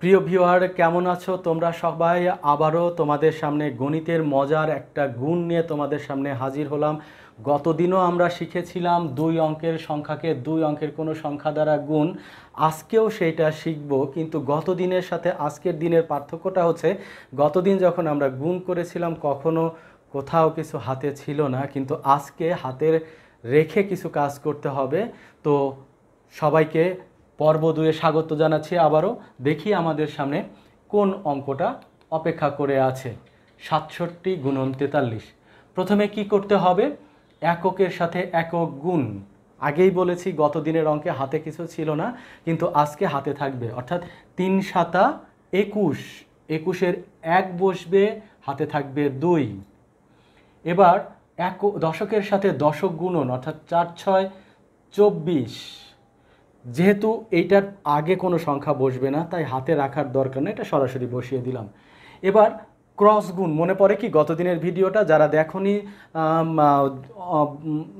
প্রিয় ভিউয়ার কেমন আছো তোমরা সবাই আবারও তোমাদের সামনে গণিতের মজার একটা গুণ নিয়ে তোমাদের সামনে হাজির হলাম গতদিনও আমরা শিখেছিলাম দুই অঙ্কের সংখ্যাকে দুই অঙ্কের কোনো সংখ্যা দ্বারা গুণ আজকেও সেইটা শিখব কিন্তু গত দিনের সাথে আজকের দিনের পার্থক্যটা হচ্ছে গতদিন যখন আমরা গুণ করেছিলাম কখনো কোথাও কিছু হাতে ছিল না কিন্তু আজকে হাতের রেখে কিছু কাজ করতে হবে তো সবাইকে পর্ব দুয়ে স্বাগত জানাচ্ছি আবারও দেখি আমাদের সামনে কোন অঙ্কটা অপেক্ষা করে আছে সাতষট্টি গুণন তেতাল্লিশ প্রথমে কি করতে হবে এককের সাথে একক গুণ আগেই বলেছি গত দিনের অঙ্কে হাতে কিছু ছিল না কিন্তু আজকে হাতে থাকবে অর্থাৎ তিন সাতা একুশ একুশের এক বসবে হাতে থাকবে দুই এবার এক দশকের সাথে দশক গুণন অর্থাৎ চার ছয় চব্বিশ যেহেতু এইটার আগে কোনো সংখ্যা বসবে না তাই হাতে রাখার দরকার নেই এটা সরাসরি বসিয়ে দিলাম এবার ক্রস গুণ মনে পড়ে কি গতদিনের ভিডিওটা যারা দেখনি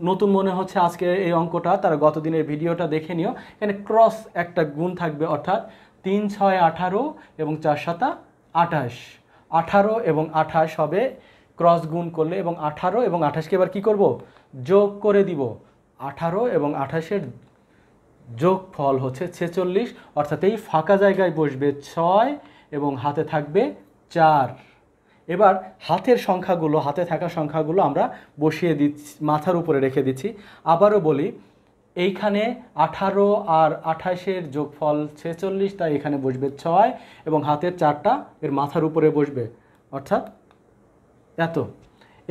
নতুন মনে হচ্ছে আজকে এই অঙ্কটা তারা গতদিনের ভিডিওটা দেখে নিও এখানে ক্রস একটা গুণ থাকবে অর্থাৎ তিন ছয় আঠারো এবং চার সাতা আঠাশ আঠারো এবং আঠাশ হবে ক্রস গুণ করলে এবং আঠারো এবং আঠাশকে এবার কি করব যোগ করে দিব আঠারো এবং আঠাশের যোগ ফল হচ্ছে ছেচল্লিশ অর্থাৎ এই ফাঁকা জায়গায় বসবে ছয় এবং হাতে থাকবে চার এবার হাতের সংখ্যাগুলো হাতে থাকা সংখ্যাগুলো আমরা বসিয়ে দিচ্ছি মাথার উপরে রেখে দিচ্ছি আবারও বলি এইখানে আঠারো আর আঠাশের যোগফল ছেচল্লিশ তাই এখানে বসবে ছয় এবং হাতের চারটা এর মাথার উপরে বসবে অর্থাৎ এত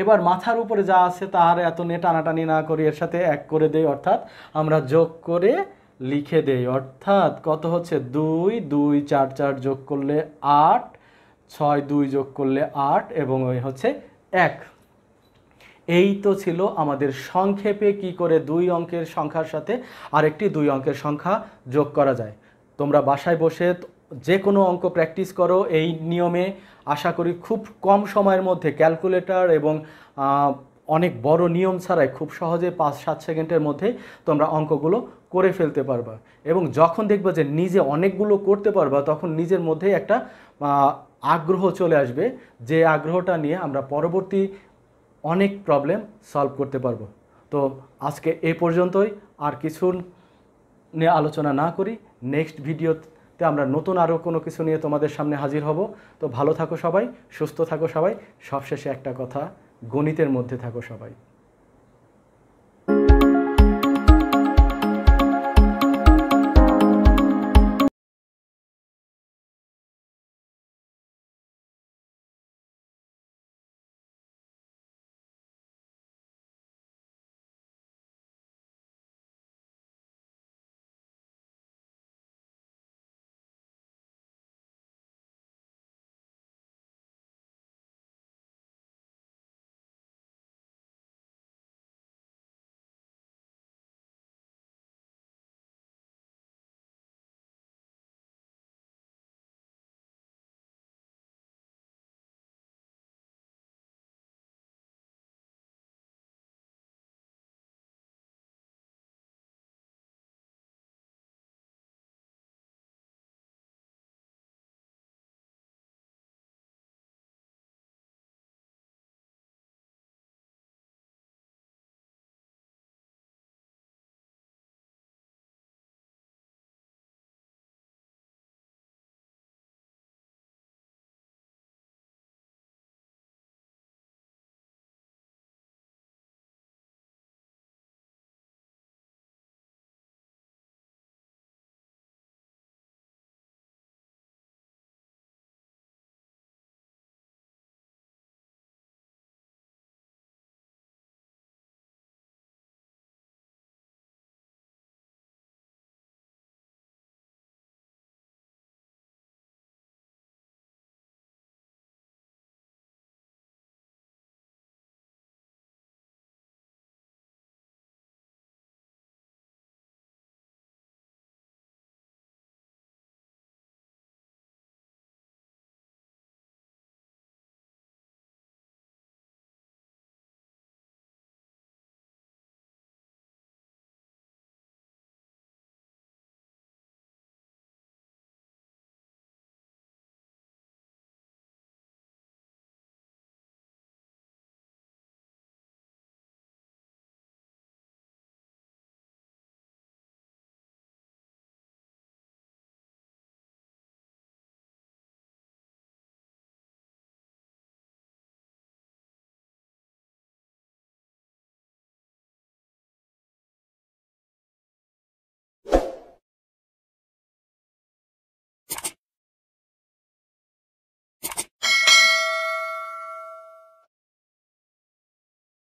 এবার মাথার উপরে যা আছে তার এত নিয়ে টানাটানি না করি এর সাথে এক করে দেই অর্থাৎ আমরা যোগ করে লিখে দেই অর্থাৎ কত হচ্ছে দুই দুই চার চার যোগ করলে আট ছয় দুই যোগ করলে আট এবং ওই হচ্ছে এক এই তো ছিল আমাদের সংক্ষেপে কি করে দুই অঙ্কের সংখ্যার সাথে আরেকটি দুই অঙ্কের সংখ্যা যোগ করা যায় তোমরা বাসায় বসে যে কোনো অঙ্ক প্র্যাকটিস করো এই নিয়মে আশা করি খুব কম সময়ের মধ্যে ক্যালকুলেটর এবং অনেক বড় নিয়ম ছাড়াই খুব সহজে পাঁচ সাত সেকেন্ডের মধ্যে তোমরা অঙ্কগুলো করে ফেলতে পারবা এবং যখন দেখবা যে নিজে অনেকগুলো করতে পারবা তখন নিজের মধ্যে একটা আগ্রহ চলে আসবে যে আগ্রহটা নিয়ে আমরা পরবর্তী অনেক প্রবলেম সলভ করতে পারবো তো আজকে এ পর্যন্তই আর কিছু নিয়ে আলোচনা না করি নেক্সট ভিডিওতে আমরা নতুন আরও কোনো কিছু নিয়ে তোমাদের সামনে হাজির হব তো ভালো থাকো সবাই সুস্থ থাকো সবাই সবশেষে একটা কথা গণিতের মধ্যে থাকো সবাই